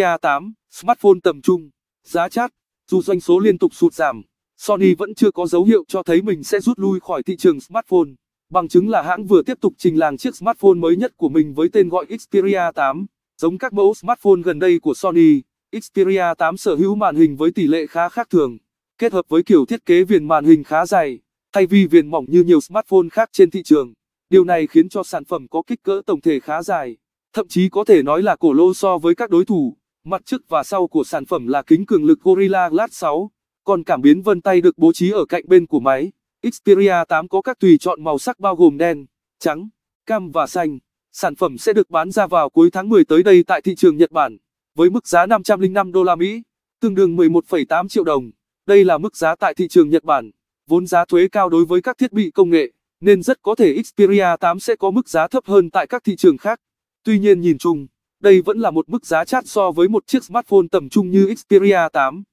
A8, smartphone tầm trung, giá chát, dù doanh số liên tục sụt giảm, Sony vẫn chưa có dấu hiệu cho thấy mình sẽ rút lui khỏi thị trường smartphone. Bằng chứng là hãng vừa tiếp tục trình làng chiếc smartphone mới nhất của mình với tên gọi Xperia 8, giống các mẫu smartphone gần đây của Sony. Xperia 8 sở hữu màn hình với tỷ lệ khá khác thường, kết hợp với kiểu thiết kế viền màn hình khá dày, thay vì viền mỏng như nhiều smartphone khác trên thị trường. Điều này khiến cho sản phẩm có kích cỡ tổng thể khá dài, thậm chí có thể nói là cổ lô so với các đối thủ. Mặt trước và sau của sản phẩm là kính cường lực Gorilla Glass 6, còn cảm biến vân tay được bố trí ở cạnh bên của máy. Xperia 8 có các tùy chọn màu sắc bao gồm đen, trắng, cam và xanh. Sản phẩm sẽ được bán ra vào cuối tháng 10 tới đây tại thị trường Nhật Bản với mức giá 505 đô la Mỹ, tương đương 11,8 triệu đồng. Đây là mức giá tại thị trường Nhật Bản, vốn giá thuế cao đối với các thiết bị công nghệ, nên rất có thể Xperia 8 sẽ có mức giá thấp hơn tại các thị trường khác. Tuy nhiên nhìn chung đây vẫn là một mức giá chát so với một chiếc smartphone tầm trung như Xperia 8.